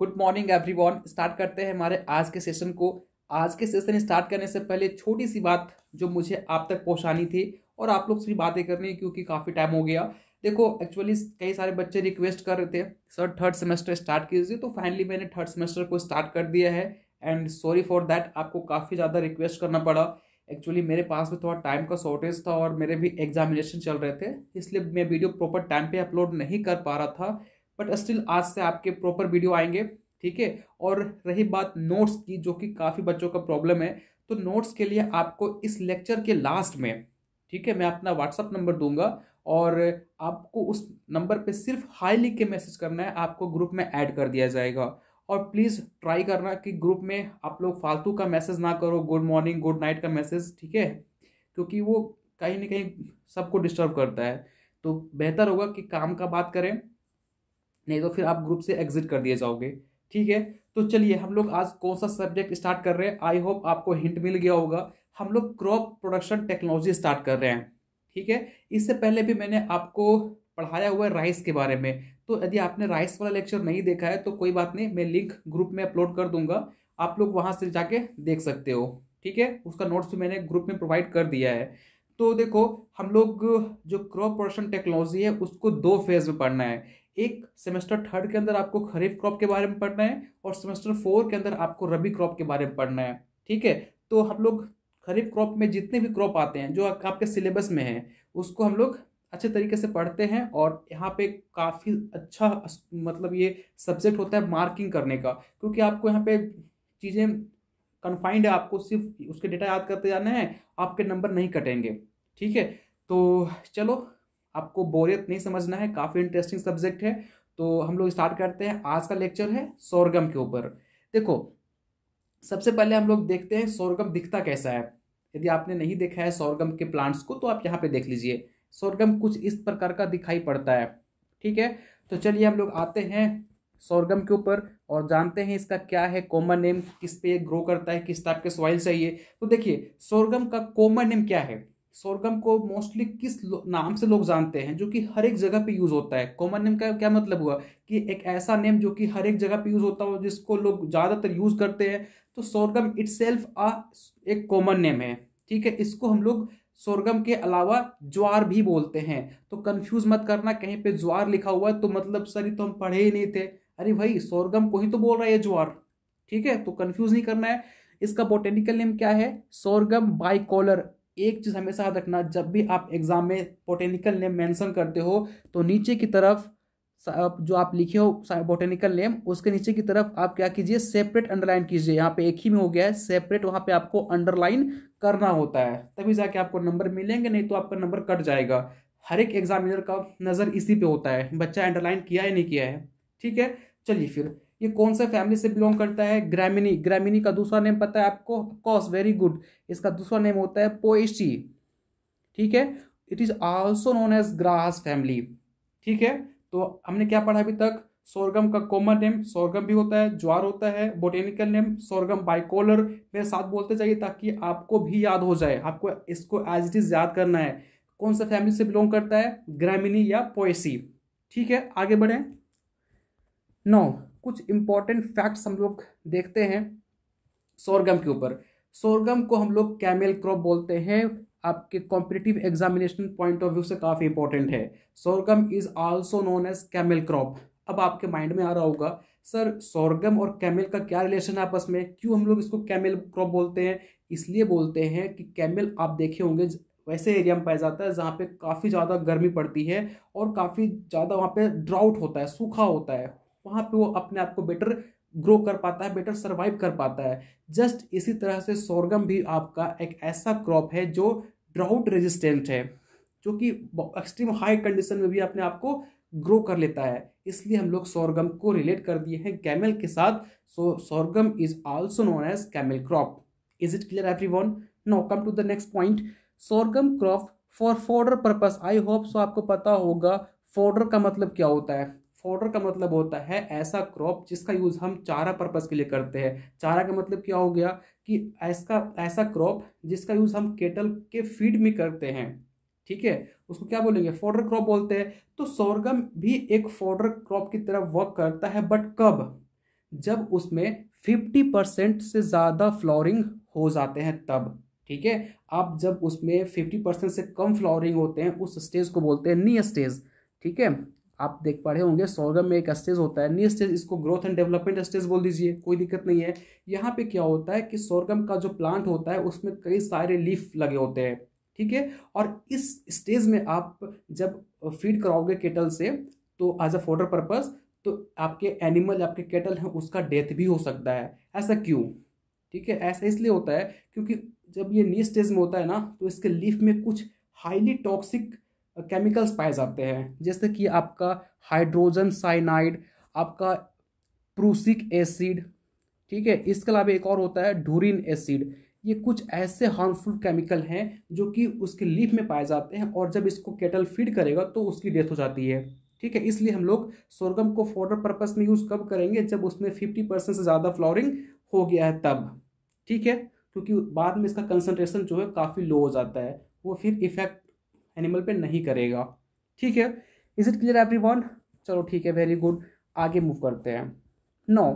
good morning everyone start करते हैं हमारे आज के सेशन को आज के सेशन स्टार्ट करने से पहले छोटी सी बात जो मुझे आप तक पहुंचानी थी और आप लोग से भी बातें करनी क्योंकि काफ़ी टाइम हो गया देखो एक्चुअली कई सारे बच्चे रिक्वेस्ट कर रहे थे सर थर्ड सेमेस्टर स्टार्ट कीजिए तो फाइनली मैंने थर्ड सेमेस्टर को स्टार्ट कर दिया है एंड सॉरी फॉर दैट आपको काफ़ी ज़्यादा रिक्वेस्ट करना पड़ा एक्चुअली मेरे पास भी थोड़ा टाइम का शॉर्टेज था और मेरे भी एग्जामिनेशन चल रहे थे इसलिए मैं वीडियो प्रॉपर टाइम पे अपलोड नहीं कर पा रहा था बट स्टिल आज से आपके प्रॉपर वीडियो आएंगे ठीक है और रही बात नोट्स की जो कि काफ़ी बच्चों का प्रॉब्लम है तो नोट्स के लिए आपको इस लेक्चर के लास्ट में ठीक है मैं अपना व्हाट्सअप नंबर दूंगा और आपको उस नंबर पे सिर्फ हाई लिख के मैसेज करना है आपको ग्रुप में ऐड कर दिया जाएगा और प्लीज़ ट्राई करना कि ग्रुप में आप लोग फालतू का मैसेज ना करो गुड मॉर्निंग गुड नाइट का मैसेज ठीक है क्योंकि वो कहीं ना कहीं सबको डिस्टर्ब करता है तो बेहतर होगा कि काम का बात करें नहीं तो फिर आप ग्रुप से एग्जिट कर दिए जाओगे ठीक है तो चलिए हम लोग आज कौन सा सब्जेक्ट स्टार्ट कर रहे हैं आई होप आपको हिंट मिल गया होगा हम लोग क्रॉप प्रोडक्शन टेक्नोलॉजी स्टार्ट कर रहे हैं ठीक है इससे पहले भी मैंने आपको पढ़ाया हुआ है राइस के बारे में तो यदि आपने राइस वाला लेक्चर नहीं देखा है तो कोई बात नहीं मैं लिंक ग्रुप में अपलोड कर दूंगा आप लोग वहाँ से जाके देख सकते हो ठीक है उसका नोट्स भी मैंने ग्रुप में प्रोवाइड कर दिया है तो देखो हम लोग जो क्रॉप प्रोडक्शन टेक्नोलॉजी है उसको दो फेज में पढ़ना है एक सेमेस्टर थर्ड के अंदर आपको खरीफ क्रॉप के बारे में पढ़ना है और सेमेस्टर फोर के अंदर आपको रबी क्रॉप के बारे में पढ़ना है ठीक है तो हम लोग खरीफ क्रॉप में जितने भी क्रॉप आते हैं जो आपके सिलेबस में है उसको हम लोग अच्छे तरीके से पढ़ते हैं और यहाँ पे काफ़ी अच्छा मतलब ये सब्जेक्ट होता है मार्किंग करने का क्योंकि आपको यहाँ पे चीज़ें कन्फाइंड है आपको सिर्फ उसके डेटा याद करते जाना है आपके नंबर नहीं कटेंगे ठीक है तो चलो आपको बोरियत नहीं समझना है काफ़ी इंटरेस्टिंग सब्जेक्ट है तो हम लोग स्टार्ट करते हैं आज का लेक्चर है सोरगम के ऊपर देखो सबसे पहले हम लोग देखते हैं सोरगम दिखता कैसा है यदि आपने नहीं देखा है सोरगम के प्लांट्स को तो आप यहाँ पे देख लीजिए सोरगम कुछ इस प्रकार का दिखाई पड़ता है ठीक है तो चलिए हम लोग आते हैं सोरगम के ऊपर और जानते हैं इसका क्या है कॉमन नेम किस पे ग्रो करता है किस टाइप के सॉइल चाहिए तो देखिए सोरगम का कॉमन नेम क्या है सोरगम को मोस्टली किस नाम से लोग जानते हैं जो कि हर एक जगह पे यूज़ होता है कॉमन नेम का क्या मतलब हुआ कि एक ऐसा नेम जो कि हर एक जगह पे यूज़ होता हो जिसको लोग ज़्यादातर यूज़ करते हैं तो सोरगम इट्स आ एक कॉमन नेम है ठीक है इसको हम लोग सोरगम के अलावा ज्वार भी बोलते हैं तो कन्फ्यूज़ मत करना कहीं पे ज्वार लिखा हुआ है तो मतलब सर ये तो हम पढ़े ही नहीं थे अरे भाई सोरगम को ही तो बोल रहा है ज्वार ठीक है तो कन्फ्यूज़ नहीं करना है इसका बोटेनिकल नेम क्या है सोरगम बाइकोलर एक चीज़ हमेशा याद रखना जब भी आप एग्ज़ाम में बोटेनिकल नेम मेंशन करते हो तो नीचे की तरफ जो आप लिखे हो बोटेनिकल नेम उसके नीचे की तरफ आप क्या कीजिए सेपरेट अंडरलाइन कीजिए यहाँ पे एक ही में हो गया है सेपरेट वहाँ पे आपको अंडरलाइन करना होता है तभी जाके आपको नंबर मिलेंगे नहीं तो आपका नंबर कट जाएगा हर एक एग्जामिनर का नज़र इसी पे होता है बच्चा अंडरलाइन किया या नहीं किया है ठीक है चलिए फिर ये कौन से फैमिली से बिलोंग करता है ग्रामिनी ग्रामिनी का दूसरा नेम पता है आपको कॉस वेरी गुड इसका दूसरा नेम होता है पोएशी ठीक है it is also known as grass family ठीक है तो हमने क्या पढ़ा अभी तक सोरगम का कॉमन नेम सोरगम भी होता है ज्वार होता है बोटेनिकल नेम सोरगम बाइकोलर मेरे साथ बोलते जाइए ताकि आपको भी याद हो जाए आपको इसको एज इट इज़ याद करना है कौन सा फैमिली से बिलोंग करता है ग्रामिनी या पोएसी ठीक है आगे बढ़ें नौ कुछ इम्पॉर्टेंट फैक्ट्स हम लोग देखते हैं सोरगम के ऊपर सोरगम को हम लोग कैमेल क्रॉप बोलते हैं आपके competitive examination point of view से काफ़ी इंपॉर्टेंट है sorghum is also known as camel crop अब आपके माइंड में आ रहा होगा सर सोरगम और कैमल का क्या रिलेशन है आपस में क्यों हम लोग इसको कैमल क्रॉप बोलते हैं इसलिए बोलते हैं कि कैमल आप देखे होंगे वैसे एरिया में पाया जाता है जहाँ पे काफ़ी ज़्यादा गर्मी पड़ती है और काफ़ी ज़्यादा वहाँ पे ड्राउट होता है सूखा होता है वहाँ पे वो अपने आप को बेटर ग्रो कर पाता है बेटर सर्वाइव कर पाता है जस्ट इसी तरह से सोरगम भी आपका एक ऐसा क्रॉप है जो ड्राउट रेजिस्टेंट है जो कि एक्सट्रीम हाई कंडीशन में भी अपने आप को ग्रो कर लेता है इसलिए हम लोग सोरगम को रिलेट कर दिए हैं कैमल के साथ so sorghum is also known as camel crop is it clear everyone no come to the next point sorghum crop for fodder purpose I hope so आपको पता होगा फोर्डर का मतलब क्या होता है फोडर का मतलब होता है ऐसा क्रॉप जिसका यूज़ हम चारा पर्पज़ के लिए करते हैं चारा का मतलब क्या हो गया कि ऐसा ऐसा क्रॉप जिसका यूज़ हम केटल के फीड में करते हैं ठीक है उसको क्या बोलेंगे फोडर क्रॉप बोलते हैं तो सोरगम भी एक फोडर क्रॉप की तरह वर्क करता है बट कब जब उसमें फिफ्टी परसेंट से ज़्यादा फ्लोरिंग हो जाते हैं तब ठीक है आप जब उसमें फिफ्टी परसेंट से कम फ्लोरिंग होते हैं उस स्टेज को बोलते हैं नी स्टेज ठीक है आप देख पा रहे होंगे सौरगम में एक स्टेज होता है नी स्टेज इसको ग्रोथ एंड डेवलपमेंट स्टेज बोल दीजिए कोई दिक्कत नहीं है यहाँ पे क्या होता है कि सौरगम का जो प्लांट होता है उसमें कई सारे लीफ लगे होते हैं ठीक है और इस स्टेज में आप जब फीड कराओगे केटल से तो एज अ फोडर पर्पज़ तो आपके एनिमल आपके केटल हैं उसका डेथ भी हो सकता है ऐसा क्यों ठीक है ऐसा इसलिए होता है क्योंकि जब ये नी स्टेज में होता है ना तो इसके लीफ में कुछ हाईली टॉक्सिक केमिकल्स पाए जाते हैं जैसे कि आपका हाइड्रोजन साइनाइड आपका प्रूसिक एसिड ठीक है इसके अलावा एक और होता है डूरिन एसिड ये कुछ ऐसे हार्मफुल केमिकल हैं जो कि उसके लीफ में पाए जाते हैं और जब इसको केटल फीड करेगा तो उसकी डेथ हो जाती है ठीक है इसलिए हम लोग सोरगम को फोडर पर्पस में यूज़ कब करेंगे जब उसमें फिफ्टी परसेंट से ज़्यादा फ्लोरिंग हो गया है तब ठीक है क्योंकि बाद में इसका कंसनट्रेशन जो है काफ़ी लो हो जाता है वो फिर इफेक्ट एनिमल पे नहीं करेगा ठीक है इज इट क्लियर एवरी चलो ठीक है वेरी गुड आगे मूव करते हैं नौ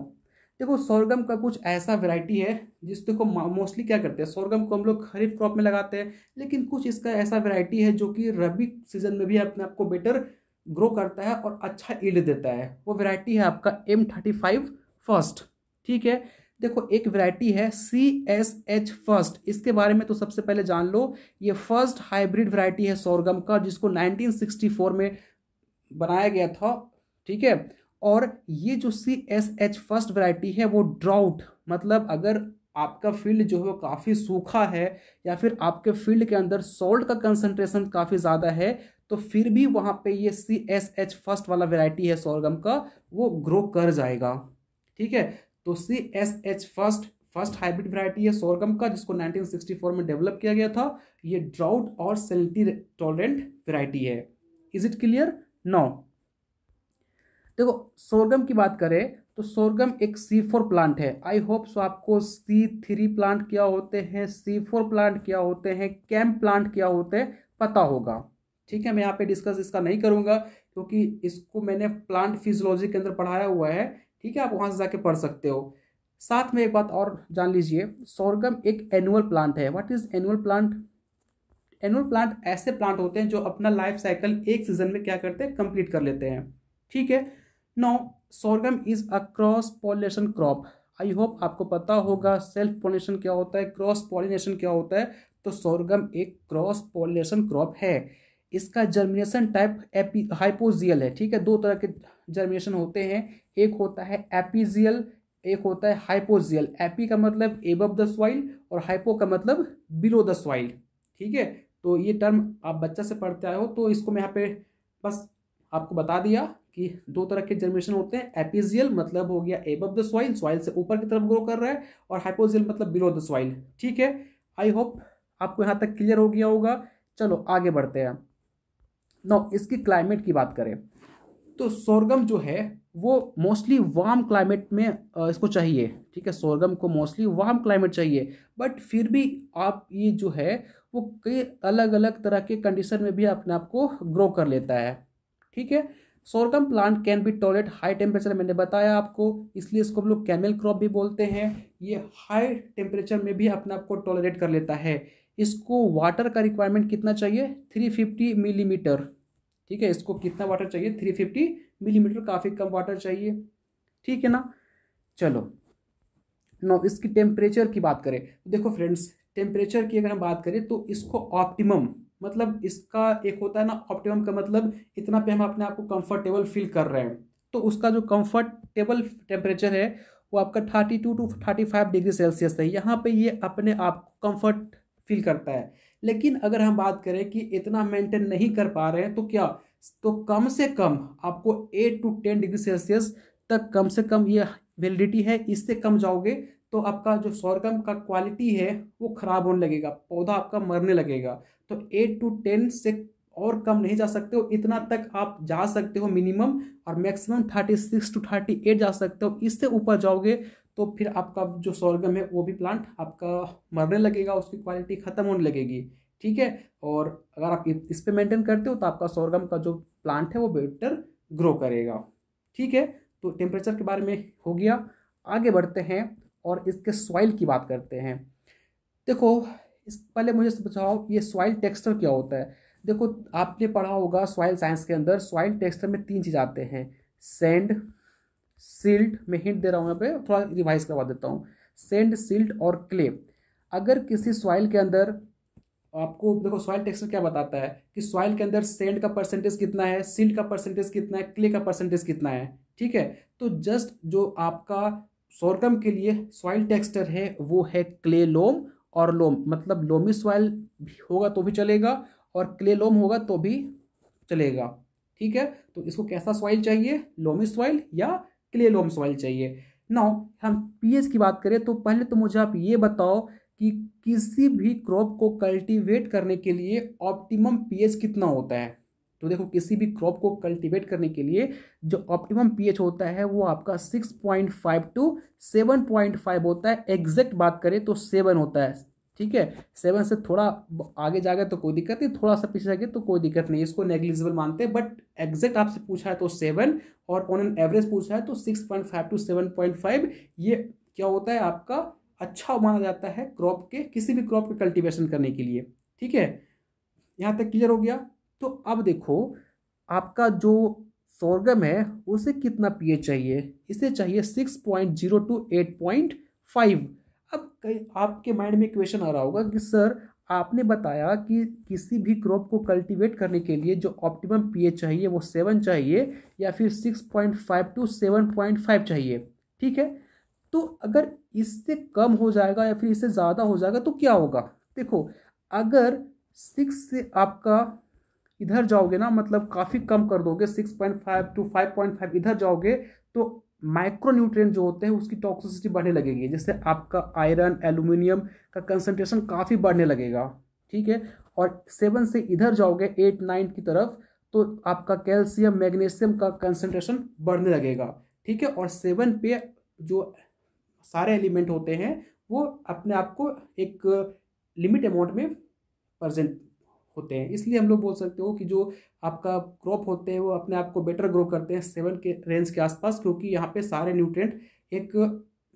देखो सोरगम का कुछ ऐसा वेराइटी है जिस देखो मोस्टली क्या करते हैं सोरगम को हम लोग खरीफ क्रॉप में लगाते हैं लेकिन कुछ इसका ऐसा वेराइटी है जो कि रबी सीजन में भी अपने आप को बेटर ग्रो करता है और अच्छा ईल्ड देता है वो वेराइटी है आपका एम थर्टी फाइव फर्स्ट ठीक है देखो एक वैरायटी है सी एस एच फर्स्ट इसके बारे में तो सबसे पहले जान लो ये फर्स्ट हाइब्रिड वैरायटी है सोरगम का जिसको 1964 में बनाया गया था ठीक है और ये जो C S H first variety है वो ड्राउट मतलब अगर आपका फील्ड जो है काफ़ी सूखा है या फिर आपके फील्ड के अंदर सॉल्ट का कंसनट्रेशन काफ़ी ज़्यादा है तो फिर भी वहाँ पे ये सी एस एच फर्स्ट वाला वेराइटी है सोरगम का वो ग्रो कर जाएगा ठीक है तो C S H first first hybrid variety है सोरगम का जिसको 1964 में डेवलप किया गया था ये ड्राउट और सेल्टी टॉलरेंट वैरायटी है इज इट क्लियर नो देखो सोरगम की बात करें तो सोरगम एक सी फोर प्लांट है आई होप सो आपको सी थ्री प्लांट क्या होते हैं सी फोर प्लांट क्या होते हैं कैम प्लांट क्या होते हैं पता होगा ठीक है मैं यहाँ पे डिस्कस इसका नहीं करूँगा क्योंकि इसको मैंने प्लांट फिजियोलॉजी के अंदर पढ़ाया हुआ है ठीक है आप वहाँ से जाके पढ़ सकते हो साथ में एक बात और जान लीजिए सोरगम एक एनुअल प्लांट है what is annual plant annual plant ऐसे प्लांट होते हैं जो अपना लाइफ साइकिल एक सीजन में क्या करते हैं कंप्लीट कर लेते हैं ठीक है now sorghum is a cross pollination crop I hope आपको पता होगा सेल्फ पॉलिनेशन क्या होता है क्रॉस पॉलिनेशन क्या होता है तो सोरगम एक क्रॉस पॉलिनेशन क्रॉप है इसका जर्मिनेशन टाइप एपी हाइपोजियल है ठीक है दो तरह के जर्मिनेशन होते हैं एक होता है एपीजियल एक होता है हाइपोजियल एपी का मतलब एबव द सॉइल और हाइपो का मतलब बिलो द सॉइल ठीक है तो ये टर्म आप बच्चा से पढ़ते आए हो तो इसको मैं यहाँ पे बस आपको बता दिया कि दो तरह के जर्मिनेशन होते हैं एपीजियल मतलब हो गया एबव द सॉइल सॉइल से ऊपर की तरफ ग्रो कर रहा है और हाइपोजियल मतलब बिलो द सॉइल ठीक है आई होप आपको यहाँ तक क्लियर हो गया होगा चलो आगे बढ़ते हैं नौ इसकी क्लाइमेट की बात करें तो सोरगम जो है वो मोस्टली वार्म क्लाइमेट में इसको चाहिए ठीक है सोरगम को मोस्टली वार्म क्लाइमेट चाहिए बट फिर भी आप ये जो है वो कई अलग अलग तरह के कंडीशन में भी अपने आप को ग्रो कर लेता है ठीक है sorghum plant can be tolerate high temperature मैंने बताया आपको इसलिए इसको हम लोग कैमल क्रॉप भी बोलते हैं ये हाई टेम्परेचर में भी अपने आप को टॉलरेट कर लेता है इसको वाटर का रिक्वायरमेंट कितना चाहिए थ्री फिफ्टी मिलीमीटर ठीक है इसको कितना वाटर चाहिए थ्री फिफ्टी मिलीमीटर काफ़ी कम वाटर चाहिए ठीक है ना चलो नो इसकी टेम्परेचर की बात करें देखो फ्रेंड्स टेम्परेचर की अगर हम बात करें तो इसको ऑप्टिमम मतलब इसका एक होता है ना ऑप्टिमम का मतलब इतना पे हम अपने आप को कंफर्टेबल फील कर रहे हैं तो उसका जो कम्फर्टेबल टेम्परेचर है वो आपका thirty two to thirty five degree Celsius है यहाँ पे ये अपने आप को कम्फर्ट फील करता है लेकिन अगर हम बात करें कि इतना मेंटेन नहीं कर पा रहे हैं तो क्या तो कम से कम आपको eight to ten degree Celsius तक कम से कम ये वेलिडिटी है इससे कम जाओगे तो आपका जो सोरगम का क्वालिटी है वो ख़राब होने लगेगा पौधा आपका मरने लगेगा तो एट टू टेन से और कम नहीं जा सकते हो इतना तक आप जा सकते हो मिनिमम और maximum thirty six to thirty eight जा सकते हो इससे ऊपर जाओगे तो फिर आपका जो सोरगम है वो भी प्लांट आपका मरने लगेगा उसकी क्वालिटी ख़त्म होने लगेगी ठीक है और अगर आप इस पर मेंटेन करते हो तो आपका सोरगम का जो प्लांट है वो बेटर ग्रो करेगा ठीक है तो टेम्परेचर के बारे में हो गया आगे बढ़ते हैं और इसके सॉइल की बात करते हैं देखो इस पहले मुझे बताओ ये सॉइल टेक्सचर क्या होता है देखो आपने पढ़ा होगा सॉइल साइंस के अंदर सॉइल टेक्सचर में तीन चीज़ आते हैं सैंड सिल्ट में हिंट दे रहा हूँ यहाँ पे थोड़ा रिवाइज करवा देता हूँ सेंड सिल्ट और क्ले अगर किसी सॉइल के अंदर आपको देखो सॉइल टेक्सचर क्या बताता है कि सॉइल के अंदर सेंड का परसेंटेज कितना है सिल्ट का परसेंटेज कितना है क्ले का परसेंटेज कितना है ठीक है तो जस्ट जो आपका सोरगम के लिए सॉइल टेक्सचर है वो है क्ले लोम और लोम मतलब लोमी सॉइल होगा तो भी चलेगा और क्ले लोम होगा तो भी चलेगा ठीक है तो इसको कैसा सॉइल चाहिए लोमी सॉइल या क्ले लोम सॉइल चाहिए नौ हम पीएच की बात करें तो पहले तो मुझे आप ये बताओ कि किसी भी क्रॉप को कल्टीवेट करने के लिए ऑप्टिमम पीएच कितना होता है तो देखो किसी भी क्रॉप को कल्टीवेट करने के लिए जो ऑप्टिमम पीएच होता है वो आपका 6.5 टू 7.5 होता है एग्जैक्ट बात करें तो 7 होता है ठीक है सेवन से थोड़ा आगे जाएगा तो कोई दिक्कत नहीं थोड़ा सा पीछे जाएगा तो कोई दिक्कत नहीं इसको नेग्लिजिबल मानते हैं बट एग्जैक्ट आपसे पूछा है तो सेवन और ऑन एन एवरेज पूछा है तो six point five to seven point five ये क्या होता है आपका अच्छा माना जाता है क्रॉप के किसी भी क्रॉप के कल्टिवेशन करने के लिए ठीक है यहाँ तक क्लियर हो गया तो अब देखो आपका जो सोरगम है उसे कितना पीएच चाहिए इसे चाहिए six point zero to eight point five अब कहीं आपके माइंड में क्वेश्चन आ रहा होगा कि सर आपने बताया कि किसी भी क्रॉप को कल्टीवेट करने के लिए जो ऑप्टिमम पीएच चाहिए वो सेवन चाहिए या फिर six point five to seven point five चाहिए ठीक है तो अगर इससे कम हो जाएगा या फिर इससे ज़्यादा हो जाएगा तो क्या होगा देखो अगर सिक्स से आपका इधर जाओगे ना मतलब काफ़ी कम कर दोगे six point five to five point five इधर जाओगे तो माइक्रोन्यूट्रिय जो होते हैं उसकी टॉक्सिसिटी बढ़ने लगेगी जैसे आपका आयरन एल्यूमिनियम का कंसनट्रेशन काफ़ी बढ़ने लगेगा ठीक है और सेवन से इधर जाओगे एट नाइन की तरफ तो आपका कैल्शियम मैग्नीशियम का कंसनट्रेशन बढ़ने लगेगा ठीक है और सेवन पे जो सारे एलिमेंट होते हैं वो अपने आप को एक लिमिट अमाउंट में प्रजेंट होते हैं इसलिए हम लोग बोल सकते हो कि जो आपका क्रॉप होते हैं वो अपने आप को बेटर ग्रो करते हैं सेवन के रेंज के आसपास क्योंकि यहाँ पे सारे न्यूट्रेंट एक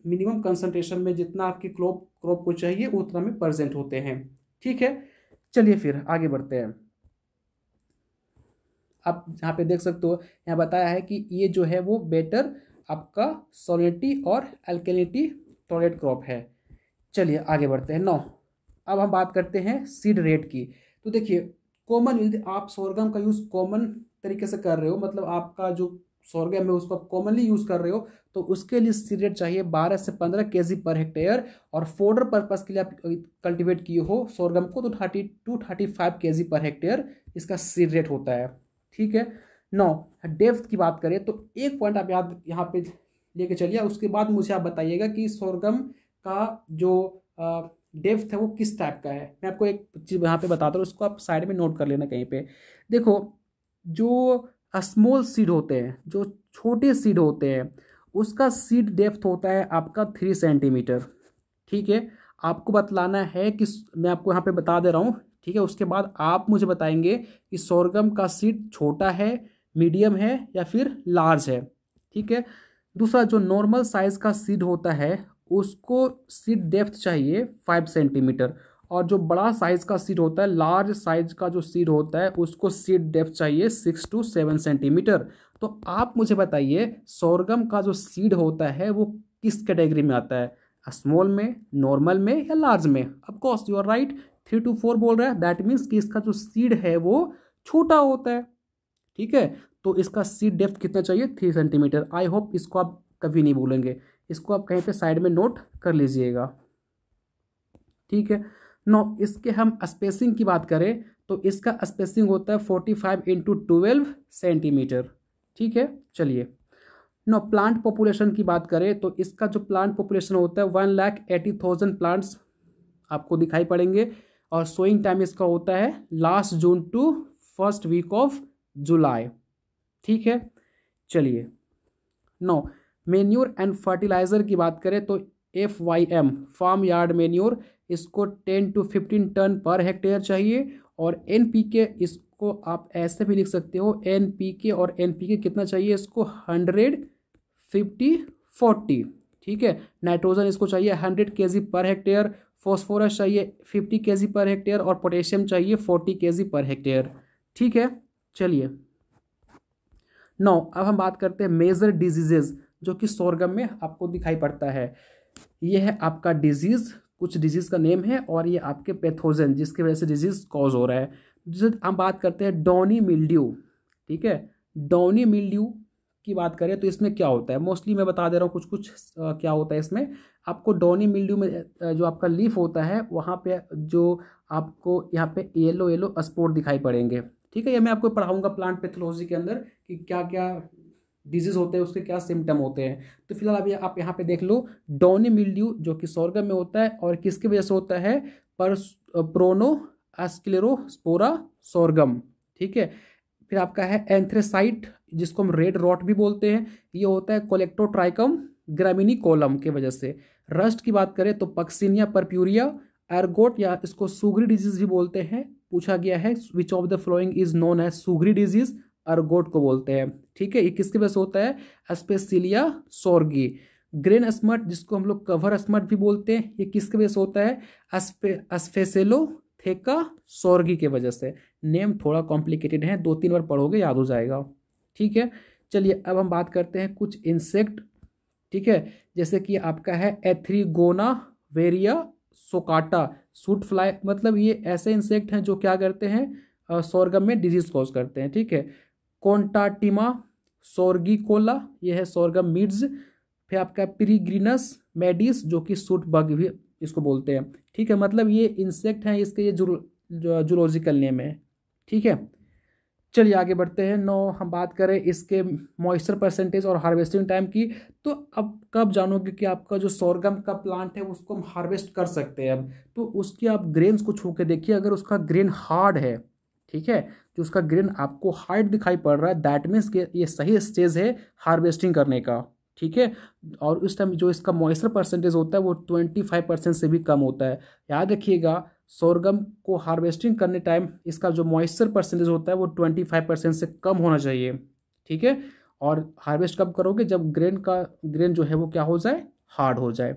मिनिमम कंसंट्रेशन में जितना आपकी क्रॉप क्रॉप को चाहिए उतना में प्रजेंट होते हैं ठीक है चलिए फिर आगे बढ़ते हैं आप यहाँ पे देख सकते हो यहाँ बताया है कि ये जो है वो बेटर आपका सोलिटी और एल्केलिटी टॉयलेट क्रॉप है चलिए आगे बढ़ते हैं नौ अब हम बात करते हैं सीड रेट की तो देखिए कॉमन यदि आप सोरगम का यूज़ कॉमन तरीके से कर रहे हो मतलब आपका जो सोरगम है उसको आप कॉमनली यूज़ कर रहे हो तो उसके लिए सीरेट चाहिए 12 से 15 के पर हेक्टेयर और फोडर पर्पज़ के लिए आप कल्टिवेट किए हो सोरगम को तो थर्टी टू थर्टी फाइव के पर हेक्टेयर इसका सीरेट होता है ठीक है नौ डेप्थ की बात करें तो एक पॉइंट आप याद यहाँ पे लेके चलिए उसके बाद मुझे आप बताइएगा कि सोरगम का जो डेफ्थ है वो किस टाइप का है मैं आपको एक चीज़ यहाँ पे बताता हूँ उसको आप साइड में नोट कर लेना कहीं पे देखो जो स्मॉल सीड होते हैं जो छोटे सीड होते हैं उसका सीड डेफ्थ होता है आपका थ्री सेंटीमीटर ठीक है आपको बतलाना है कि मैं आपको यहाँ पे बता दे रहा हूँ ठीक है उसके बाद आप मुझे बताएंगे कि सोरगम का सीड छोटा है मीडियम है या फिर लार्ज है ठीक है दूसरा जो नॉर्मल साइज़ का सीड होता है उसको सीट डेप्थ चाहिए फाइव सेंटीमीटर और जो बड़ा साइज का सीट होता है लार्ज साइज का जो सीड होता है उसको सीड डेप्थ चाहिए सिक्स टू सेवन सेंटीमीटर तो आप मुझे बताइए सोरगम का जो सीड होता है वो किस कैटेगरी में आता है स्मॉल में नॉर्मल में या लार्ज में of course you are right three to four बोल रहा है दैट मीन्स कि इसका जो सीड है वो छोटा होता है ठीक है तो इसका सीड डेप्थ कितना चाहिए थ्री सेंटीमीटर आई होप इसको आप कभी नहीं भूलेंगे इसको आप कहीं पे साइड में नोट कर लीजिएगा ठीक है नो इसके हम स्पेसिंग की बात करें तो इसका स्पेसिंग होता है forty five into twelve centimetre ठीक है चलिए नो प्लांट पॉपुलेशन की बात करें तो इसका जो प्लांट पॉपुलेशन होता है one lakh eighty thousand plants आपको दिखाई पड़ेंगे और सोइंग टाइम इसका होता है last June to first week of July ठीक है चलिए no, मेन्यूर एंड फर्टिलाइज़र की बात करें तो F Y M farm yard manure इसको ten to fifteen ton per hectare चाहिए और एन पी के इसको आप ऐसे भी लिख सकते हो एन पी के और एन पी के कितना चाहिए इसको हंड्रेड फिफ्टी फोर्टी ठीक है नाइट्रोजन इसको चाहिए हंड्रेड के जी पर हेक्टेयर फॉस्फोरस चाहिए फिफ्टी के जी पर हेक्टेयर और पोटेशियम चाहिए फोर्टी के जी पर हेक्टेयर ठीक है चलिए नौ अब हम बात करते हैं मेजर डिजीजेज़ जो कि सोरगम में आपको दिखाई पड़ता है ये है आपका डिजीज़ कुछ डिजीज़ का नेम है और ये आपके पैथोजन जिसकी वजह से डिजीज़ कॉज हो रहा है जैसे हम बात करते हैं डोनी मिल्ड्यू ठीक है डोनी मिल्ड्यू की बात करें तो इसमें क्या होता है मोस्टली मैं बता दे रहा हूँ कुछ कुछ आ, क्या होता है इसमें आपको डोनी मिल्ड्यू में जो आपका लीफ होता है वहाँ पे जो आपको यहाँ पे येलो येलो स्पोर्ट दिखाई पड़ेंगे ठीक है ये मैं आपको पढ़ाऊँगा प्लांट पैथोलॉजी के अंदर कि क्या क्या डिजीज़ होते हैं उसके क्या सिम्टम होते हैं तो फिलहाल अभी आप यहाँ पे देख लो डोनी मिल्ड्यू जो कि सोर्गम में होता है और किसकी वजह से होता है पर प्रोनो एस्क्लेरोस्पोरा सोर्गम ठीक है फिर आपका है एंथ्रेसाइट जिसको हम रेड रॉट भी बोलते हैं ये होता है कोलेक्टोट्राइकम ग्रामिनी कोलम के वजह से रस्ट की बात करें तो पक्सिनिया परप्यूरिया एरगोट या इसको सुगरी डिजीज भी बोलते हैं पूछा गया है which of the following is known as sugary disease ergot को बोलते हैं ठीक है ये किसके वजह से होता है स्पेसिलिया सोर्गी ग्रेन स्मर्ट जिसको हम लोग कवर स्मर्ट भी बोलते हैं ये किसके वजह से होता है अस्फेसेलो थेका सोर्गी के वजह से नेम थोड़ा कॉम्प्लिकेटेड है दो तीन बार पढ़ोगे याद हो जाएगा ठीक है चलिए अब हम बात करते हैं कुछ इंसेक्ट ठीक है जैसे कि आपका है एथ्रीगोना वेरिया सोकाटा सूट फ्लाई मतलब ये ऐसे इंसेक्ट हैं जो क्या करते हैं सोरगम में डिजीज कॉज करते हैं ठीक है कॉन्टाटिमा सोर्गिकोला ये है सोर्गम मिड्स फिर आपका प्रीग्रीनस मेडिस जो कि सूट बग भी इसको बोलते हैं ठीक है मतलब ये इंसेक्ट हैं इसके ये जूलॉजिकल नेम है ठीक है चलिए आगे बढ़ते हैं नौ हम बात करें इसके मॉइस्चर परसेंटेज और हार्वेस्टिंग टाइम की तो अब कब जानोगे कि आपका जो सोरगम का प्लांट है उसको हम हार्वेस्ट कर सकते हैं अब तो उसकी आप ग्रेन्स को छू के देखिए अगर उसका ग्रेन हार्ड है ठीक है जो उसका ग्रेन आपको हाइट दिखाई पड़ रहा है दैट मीन्स कि ये सही स्टेज है हार्वेस्टिंग करने का ठीक है और उस टाइम जो इसका मॉइस्चर परसेंटेज होता है वो ट्वेंटी फाइव परसेंट से भी कम होता है याद रखिएगा सोरगम को हार्वेस्टिंग करने टाइम इसका जो मॉइस्चर परसेंटेज होता है वो ट्वेंटी फाइव परसेंट से कम होना चाहिए ठीक है और हार्वेस्ट कब करोगे जब ग्रेन का ग्रेन जो है वो क्या हो जाए हार्ड हो जाए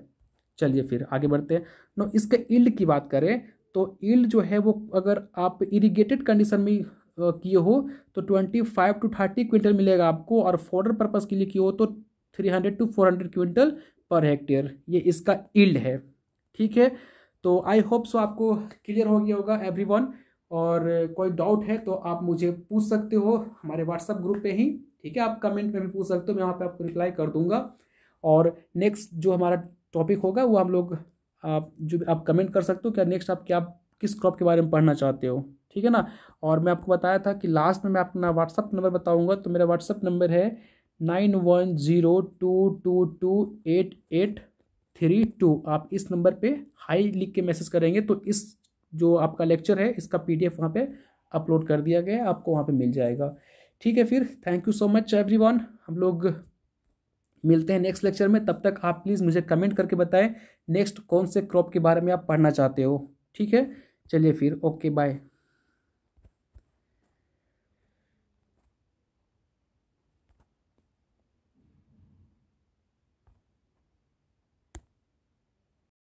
चलिए फिर आगे बढ़ते हैं नो इसके इल्ड की बात करें तो इल्ड जो है वो अगर आप इरिगेटेड कंडीशन में किए हो तो twenty five to thirty quintal मिलेगा आपको और फॉर्डर पर्पज़ के लिए किए हो तो three hundred to four hundred quintal per hectare ये इसका ईल्ड है ठीक है तो आई होप सो आपको क्लियर हो गया होगा एवरीवन और कोई डाउट है तो आप मुझे पूछ सकते हो हमारे व्हाट्सएप ग्रुप पे ही ठीक है आप कमेंट में भी पूछ सकते हो मैं वहाँ पे आपको रिप्लाई कर दूंगा और नेक्स्ट जो हमारा टॉपिक होगा वो हम लोग आप जो आप कमेंट कर सकते हो क्या नेक्स्ट आप क्या किस क्रॉप के बारे में पढ़ना चाहते हो ठीक है ना और मैं आपको बताया था कि लास्ट में मैं अपना व्हाट्सअप नंबर बताऊंगा तो मेरा व्हाट्सअप नंबर है nine one zero two two two eight eight three two आप इस नंबर पे हाई लिख के मैसेज करेंगे तो इस जो आपका लेक्चर है इसका पी डी एफ वहाँ पर अपलोड कर दिया गया है आपको वहाँ पर मिल जाएगा ठीक है फिर thank you so much everyone हम लोग मिलते हैं नेक्स्ट लेक्चर में तब तक आप प्लीज़ मुझे कमेंट करके बताएं नेक्स्ट कौन से क्रॉप के बारे में आप पढ़ना चाहते हो ठीक है चलिए फिर ओके बाय